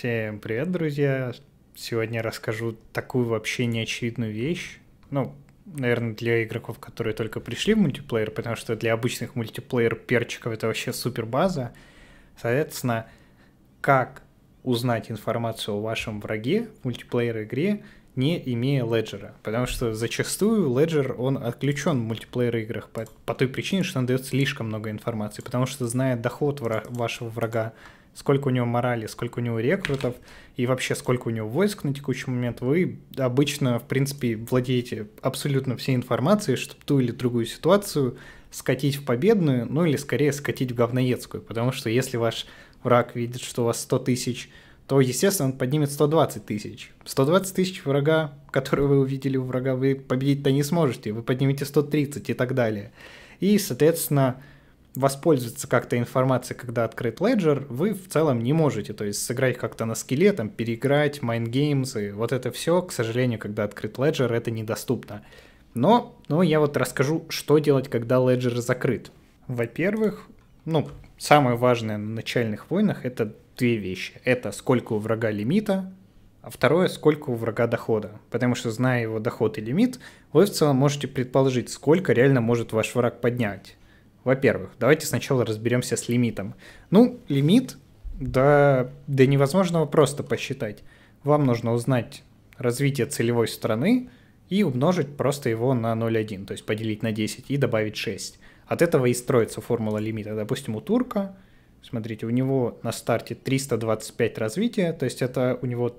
Всем привет, друзья! Сегодня расскажу такую вообще неочевидную вещь. Ну, наверное, для игроков, которые только пришли в мультиплеер, потому что для обычных мультиплеер перчиков это вообще супер база. Соответственно, как узнать информацию о вашем враге в мультиплеер игре, не имея леджера. Потому что зачастую леджер, он отключен в мультиплеер играх по, по той причине, что он дает слишком много информации. Потому что, зная доход вра- вашего врага, сколько у него морали, сколько у него рекрутов и вообще сколько у него войск на текущий момент, вы обычно, в принципе, владеете абсолютно всей информацией, чтобы ту или другую ситуацию скатить в победную, ну или скорее скатить в говноедскую, потому что если ваш враг видит, что у вас 100 тысяч, то, естественно, он поднимет 120 тысяч. 120 тысяч врага, который вы увидели у врага, вы победить-то не сможете, вы поднимете 130 и так далее. И, соответственно, воспользоваться как-то информацией, когда открыт леджер, вы в целом не можете. То есть сыграть как-то на скеле, там, переиграть, майнгеймс и вот это все, к сожалению, когда открыт леджер, это недоступно. Но, но я вот расскажу, что делать, когда леджер закрыт. Во-первых, ну, самое важное на начальных войнах это две вещи. Это сколько у врага лимита, а второе, сколько у врага дохода. Потому что, зная его доход и лимит, вы в целом можете предположить, сколько реально может ваш враг поднять. Во-первых, давайте сначала разберемся с лимитом. Ну, лимит до, до невозможного просто посчитать. Вам нужно узнать развитие целевой страны и умножить просто его на 0,1, то есть поделить на 10 и добавить 6. От этого и строится формула лимита. Допустим, у турка, смотрите, у него на старте 325 развития, то есть это у него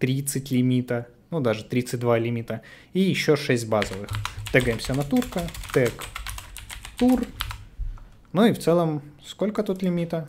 30 лимита, ну даже 32 лимита, и еще 6 базовых. Тегаемся на турка, тег тур, ну и в целом, сколько тут лимита?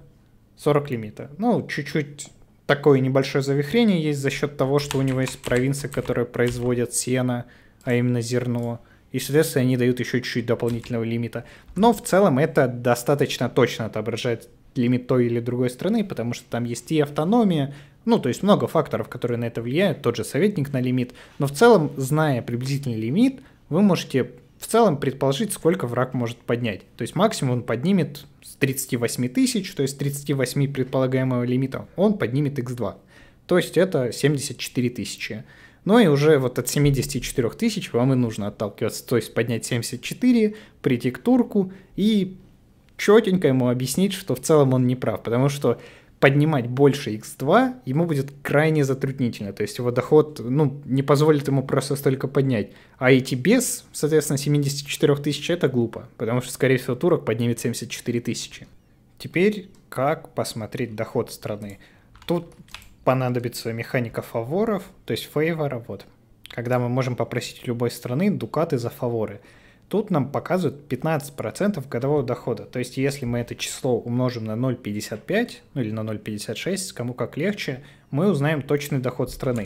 40 лимита. Ну, чуть-чуть такое небольшое завихрение есть за счет того, что у него есть провинции, которые производят сено, а именно зерно. И, соответственно, они дают еще чуть-чуть дополнительного лимита. Но в целом это достаточно точно отображает лимит той или другой страны, потому что там есть и автономия, ну, то есть много факторов, которые на это влияют, тот же советник на лимит. Но в целом, зная приблизительный лимит, вы можете в целом предположить, сколько враг может поднять. То есть максимум он поднимет с 38 тысяч, то есть 38 предполагаемого лимита, он поднимет x2. То есть это 74 тысячи. Ну и уже вот от 74 тысяч вам и нужно отталкиваться. То есть поднять 74, прийти к турку и четенько ему объяснить, что в целом он не прав. Потому что поднимать больше x2 ему будет крайне затруднительно. То есть его доход ну, не позволит ему просто столько поднять. А идти без, соответственно, 74 тысяч это глупо, потому что, скорее всего, турок поднимет 74 тысячи. Теперь как посмотреть доход страны? Тут понадобится механика фаворов, то есть фейвора, вот. Когда мы можем попросить любой страны дукаты за фаворы. Тут нам показывают 15% годового дохода. То есть, если мы это число умножим на 0,55, ну или на 0,56, кому как легче, мы узнаем точный доход страны.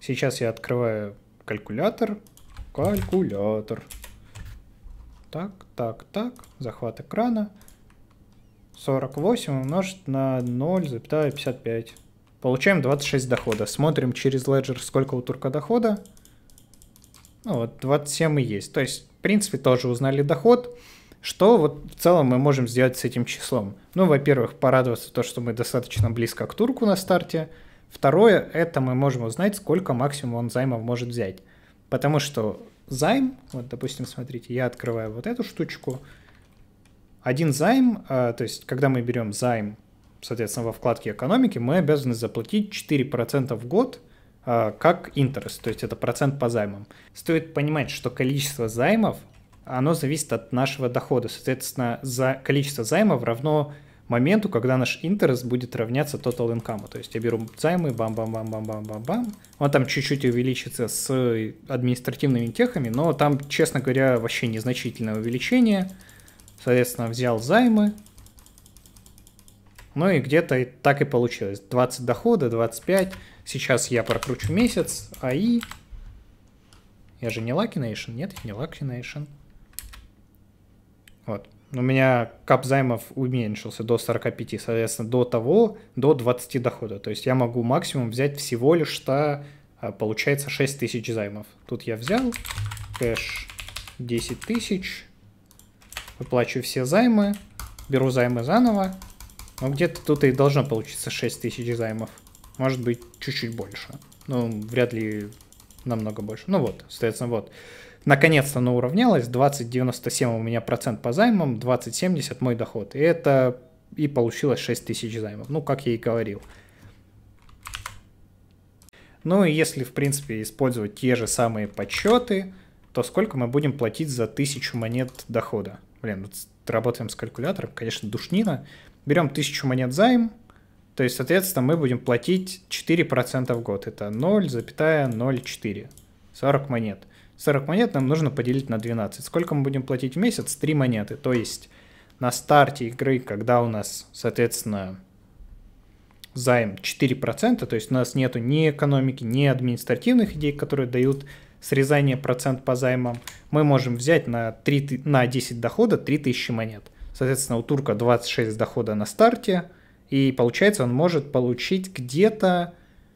Сейчас я открываю калькулятор. Калькулятор. Так, так, так. Захват экрана. 48 умножить на 0,55. Получаем 26 дохода. Смотрим через Ledger, сколько у турка дохода. Ну, вот 27 и есть. То есть, в принципе, тоже узнали доход. Что вот в целом мы можем сделать с этим числом? Ну, во-первых, порадоваться то, что мы достаточно близко к турку на старте. Второе, это мы можем узнать, сколько максимум он займов может взять. Потому что займ, вот, допустим, смотрите, я открываю вот эту штучку. Один займ, э, то есть, когда мы берем займ, соответственно, во вкладке экономики, мы обязаны заплатить 4% в год – а, как интерес, то есть это процент по займам. Стоит понимать, что количество займов, оно зависит от нашего дохода. Соответственно, за количество займов равно моменту, когда наш интерес будет равняться total income. То есть я беру займы, бам-бам-бам-бам-бам-бам-бам. Он там чуть-чуть увеличится с административными техами, но там, честно говоря, вообще незначительное увеличение. Соответственно, взял займы. Ну и где-то так и получилось. 20 дохода, 25. Сейчас я прокручу месяц, а и... Я же не Лакинейшн, нет, я не Лакинейшн. Вот. У меня кап займов уменьшился до 45, соответственно, до того, до 20 дохода. То есть я могу максимум взять всего лишь-то, а, получается, 6 тысяч займов. Тут я взял кэш 10 тысяч, выплачу все займы, беру займы заново. Ну, где-то тут и должно получиться 6 тысяч займов может быть чуть-чуть больше. Ну, вряд ли намного больше. Ну вот, соответственно, вот. Наконец-то оно уравнялось. 20,97 у меня процент по займам, 20,70 мой доход. И это и получилось 6 тысяч займов. Ну, как я и говорил. Ну и если, в принципе, использовать те же самые подсчеты, то сколько мы будем платить за тысячу монет дохода? Блин, вот работаем с калькулятором, конечно, душнина. Берем тысячу монет займ, то есть, соответственно, мы будем платить 4% в год. Это 0,04. 40 монет. 40 монет нам нужно поделить на 12. Сколько мы будем платить в месяц? 3 монеты. То есть на старте игры, когда у нас, соответственно, займ 4%, то есть у нас нету ни экономики, ни административных идей, которые дают срезание процент по займам, мы можем взять на, 3, на 10 дохода 3000 монет. Соответственно, у турка 26 дохода на старте, и получается, он может получить где-то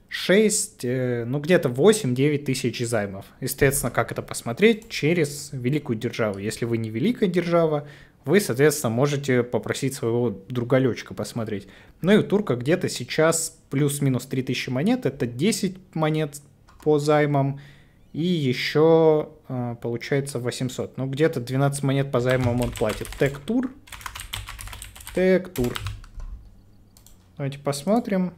6, э, ну где-то 8-9 тысяч займов. Естественно, как это посмотреть? Через великую державу. Если вы не великая держава, вы, соответственно, можете попросить своего другалечка посмотреть. Ну и у турка где-то сейчас плюс-минус 3000 монет, это 10 монет по займам, и еще э, получается 800. Ну где-то 12 монет по займам он платит. Тег-тур, тег-тур, Давайте посмотрим.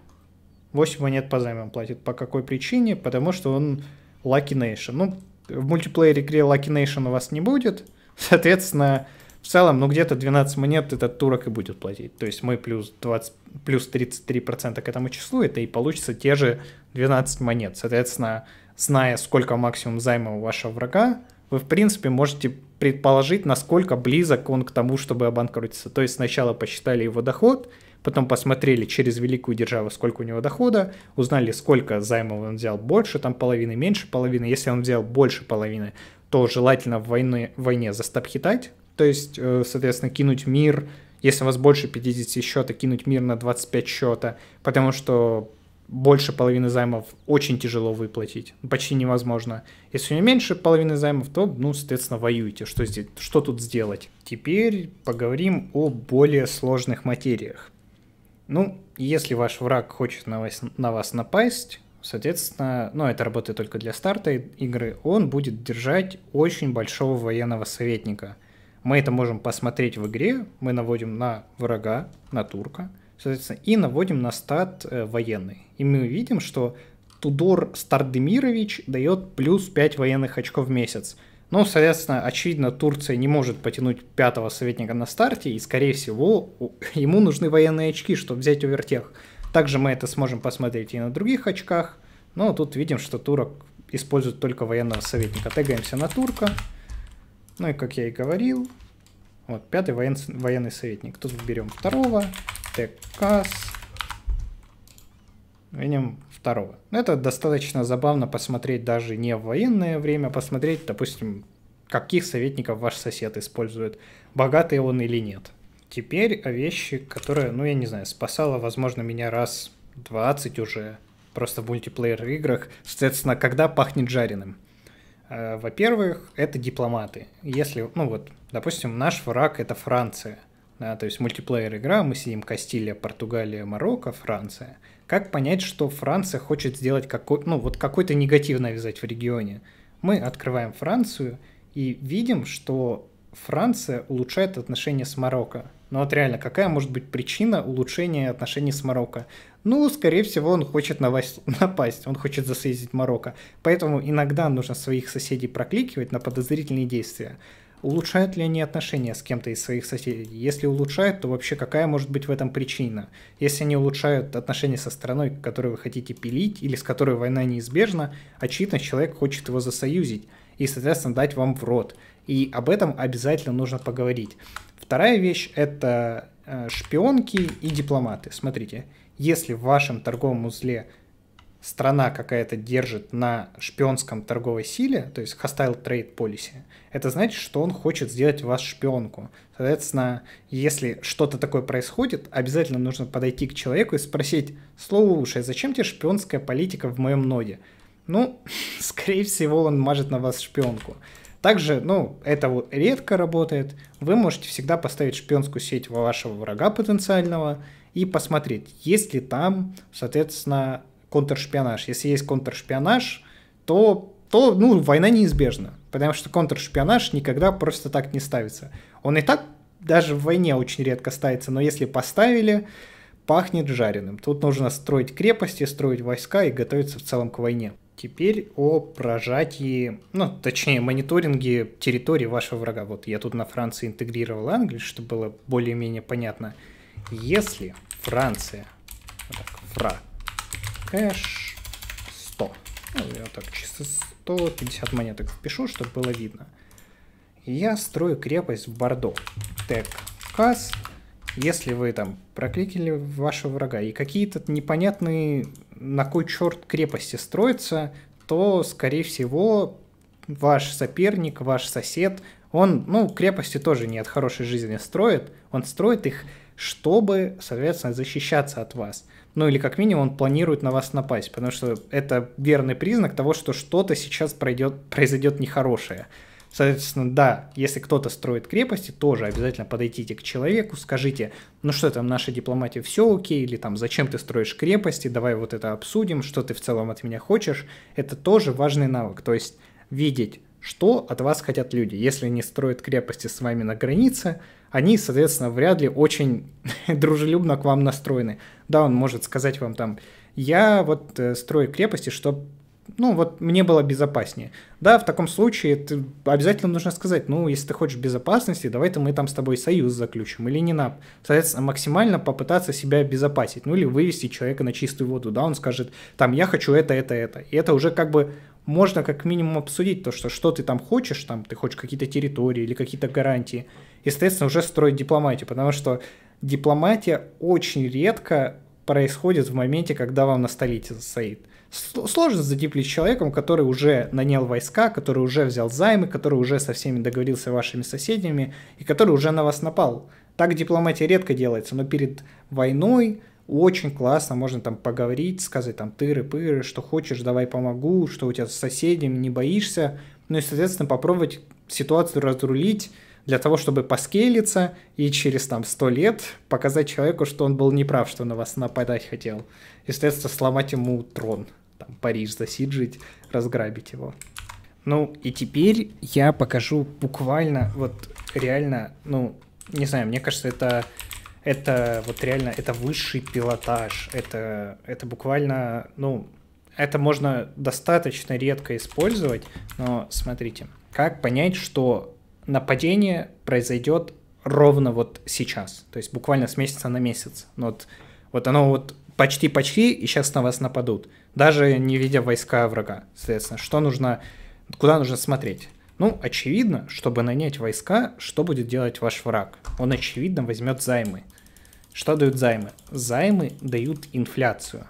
8 монет по займам платит. По какой причине? Потому что он Lucky Nation. Ну, в мультиплеере игре Lucky Nation у вас не будет. Соответственно, в целом, ну, где-то 12 монет этот турок и будет платить. То есть мы плюс, 20, плюс 33% к этому числу, это и получится те же 12 монет. Соответственно, зная, сколько максимум займа у вашего врага, вы, в принципе, можете предположить, насколько близок он к тому, чтобы обанкротиться. То есть сначала посчитали его доход – потом посмотрели через великую державу, сколько у него дохода, узнали, сколько займов он взял больше, там половины, меньше половины. Если он взял больше половины, то желательно в войне, в войне застопхитать, то есть, э, соответственно, кинуть мир, если у вас больше 50 счета, кинуть мир на 25 счета, потому что больше половины займов очень тяжело выплатить, почти невозможно. Если у него меньше половины займов, то, ну, соответственно, воюете. Что, здесь, что тут сделать? Теперь поговорим о более сложных материях. Ну, если ваш враг хочет на вас, на вас напасть, соответственно, ну, это работает только для старта игры, он будет держать очень большого военного советника. Мы это можем посмотреть в игре, мы наводим на врага, на турка, соответственно, и наводим на стат э, военный. И мы видим, что Тудор Стардемирович дает плюс 5 военных очков в месяц. Ну, соответственно, очевидно, Турция не может потянуть пятого советника на старте, и, скорее всего, ему нужны военные очки, чтобы взять овертех. Также мы это сможем посмотреть и на других очках, но тут видим, что турок использует только военного советника. Тегаемся на турка. Ну и, как я и говорил, вот, пятый воен, военный советник. Тут берем второго, тег касс, видим второго. Ну, это достаточно забавно посмотреть даже не в военное время, посмотреть, допустим, каких советников ваш сосед использует, богатый он или нет. Теперь о вещи, которые ну я не знаю, спасала, возможно, меня раз 20 уже, просто в мультиплеер играх, соответственно, когда пахнет жареным. Э, во-первых, это дипломаты. Если, ну вот, допустим, наш враг это Франция – да, то есть мультиплеер игра, мы сидим Кастилия, Португалия, Марокко, Франция. Как понять, что Франция хочет сделать какой, ну, вот какой-то негатив навязать в регионе? Мы открываем Францию и видим, что Франция улучшает отношения с Марокко. Ну вот реально, какая может быть причина улучшения отношений с Марокко? Ну, скорее всего, он хочет навасть, напасть, он хочет засоединить Марокко. Поэтому иногда нужно своих соседей прокликивать на подозрительные действия. Улучшают ли они отношения с кем-то из своих соседей? Если улучшают, то вообще какая может быть в этом причина? Если они улучшают отношения со страной, которую вы хотите пилить, или с которой война неизбежна, очевидно, человек хочет его засоюзить и, соответственно, дать вам в рот. И об этом обязательно нужно поговорить. Вторая вещь – это э, шпионки и дипломаты. Смотрите, если в вашем торговом узле – страна какая-то держит на шпионском торговой силе, то есть hostile trade policy, это значит, что он хочет сделать вас шпионку. Соответственно, если что-то такое происходит, обязательно нужно подойти к человеку и спросить, слушай, зачем тебе шпионская политика в моем ноде? Ну, скорее всего, он мажет на вас шпионку. Также, ну, это вот редко работает. Вы можете всегда поставить шпионскую сеть во вашего врага потенциального и посмотреть, есть ли там, соответственно, контршпионаж. Если есть контршпионаж, то, то ну, война неизбежна, потому что контршпионаж никогда просто так не ставится. Он и так даже в войне очень редко ставится, но если поставили, пахнет жареным. Тут нужно строить крепости, строить войска и готовиться в целом к войне. Теперь о прожатии, ну, точнее, мониторинге территории вашего врага. Вот я тут на Франции интегрировал Англию, чтобы было более-менее понятно. Если Франция, так, фра, кэш 100. Ну, я так чисто 150 монеток впишу, чтобы было видно. Я строю крепость в Бордо. Тег кас. Если вы там прокликали вашего врага и какие-то непонятные на кой черт крепости строятся, то, скорее всего, ваш соперник, ваш сосед, он, ну, крепости тоже не от хорошей жизни строит, он строит их чтобы, соответственно, защищаться от вас. Ну или как минимум он планирует на вас напасть, потому что это верный признак того, что что-то сейчас пройдет, произойдет нехорошее. Соответственно, да, если кто-то строит крепости, тоже обязательно подойдите к человеку, скажите, ну что там, наша дипломатия все окей, или там, зачем ты строишь крепости, давай вот это обсудим, что ты в целом от меня хочешь. Это тоже важный навык, то есть видеть что от вас хотят люди. Если они строят крепости с вами на границе, они, соответственно, вряд ли очень дружелюбно к вам настроены. Да, он может сказать вам там, я вот э, строю крепости, чтобы ну, вот мне было безопаснее. Да, в таком случае ты, обязательно нужно сказать, ну, если ты хочешь безопасности, давай-то мы там с тобой союз заключим или не нам. Соответственно, максимально попытаться себя обезопасить, ну, или вывести человека на чистую воду, да, он скажет, там, я хочу это, это, это. И это уже как бы можно как минимум обсудить то, что что ты там хочешь, там ты хочешь какие-то территории или какие-то гарантии, и, соответственно, уже строить дипломатию, потому что дипломатия очень редко происходит в моменте, когда вам на столите стоит. Сложно задиплить человеком, который уже нанял войска, который уже взял займы, который уже со всеми договорился вашими соседями и который уже на вас напал. Так дипломатия редко делается, но перед войной очень классно, можно там поговорить, сказать там тыры-пыры, что хочешь, давай помогу, что у тебя с соседями, не боишься. Ну и, соответственно, попробовать ситуацию разрулить для того, чтобы поскелиться и через там сто лет показать человеку, что он был неправ, что на вас нападать хотел. И, соответственно, сломать ему трон, там, Париж засиджить, разграбить его. Ну и теперь я покажу буквально, вот реально, ну, не знаю, мне кажется, это это вот реально, это высший пилотаж, это, это буквально, ну, это можно достаточно редко использовать, но смотрите, как понять, что нападение произойдет ровно вот сейчас, то есть буквально с месяца на месяц. Ну вот, вот оно вот почти-почти, и сейчас на вас нападут, даже не видя войска врага, соответственно. Что нужно, куда нужно смотреть? Ну, очевидно, чтобы нанять войска, что будет делать ваш враг? Он, очевидно, возьмет займы. Что дают займы? Займы дают инфляцию.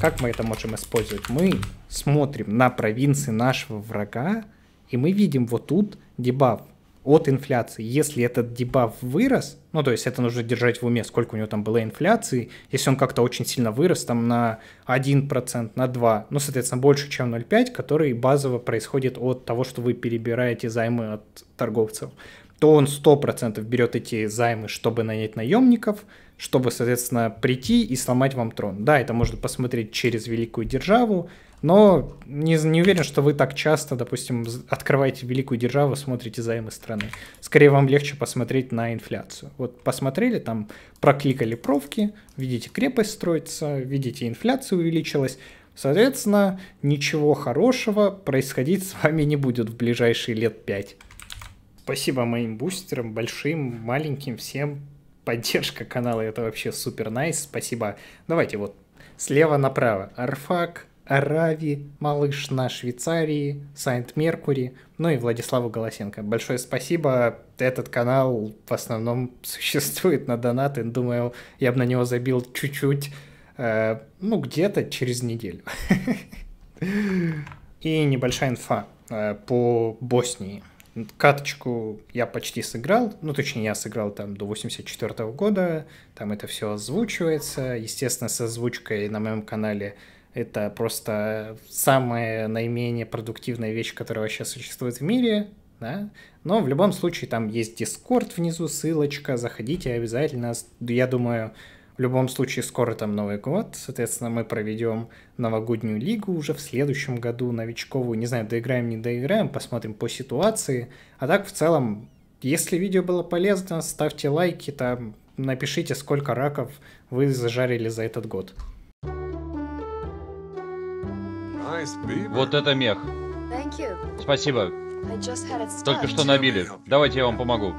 Как мы это можем использовать? Мы смотрим на провинции нашего врага, и мы видим вот тут дебаф от инфляции. Если этот дебаф вырос, ну то есть это нужно держать в уме, сколько у него там было инфляции, если он как-то очень сильно вырос там на 1%, на 2%, ну соответственно больше, чем 0,5%, который базово происходит от того, что вы перебираете займы от торговцев, то он 100% берет эти займы, чтобы нанять наемников, чтобы, соответственно, прийти и сломать вам трон. Да, это можно посмотреть через великую державу, но не, не уверен, что вы так часто, допустим, открываете великую державу, смотрите займы страны. Скорее вам легче посмотреть на инфляцию. Вот посмотрели, там прокликали провки, видите, крепость строится, видите, инфляция увеличилась, Соответственно, ничего хорошего происходить с вами не будет в ближайшие лет пять. Спасибо моим бустерам, большим, маленьким, всем. Поддержка канала это вообще супер найс. Спасибо. Давайте вот слева направо. Арфак, Арави, Малыш на Швейцарии, Сайнт Меркури, ну и Владиславу Голосенко. Большое спасибо. Этот канал в основном существует на донаты. Думаю, я бы на него забил чуть-чуть, э, ну где-то через неделю. И небольшая инфа э, по Боснии. Каточку я почти сыграл, ну, точнее, я сыграл там до 84 -го года, там это все озвучивается, естественно, с озвучкой на моем канале это просто самая наименее продуктивная вещь, которая вообще существует в мире, да? Но в любом случае там есть Дискорд внизу, ссылочка, заходите обязательно. Я думаю, в любом случае, скоро там Новый год, соответственно, мы проведем новогоднюю лигу уже в следующем году, новичковую, не знаю, доиграем, не доиграем, посмотрим по ситуации. А так, в целом, если видео было полезно, ставьте лайки, там напишите, сколько раков вы зажарили за этот год. Вот это мех. Спасибо. Только что набили. Давайте я вам помогу.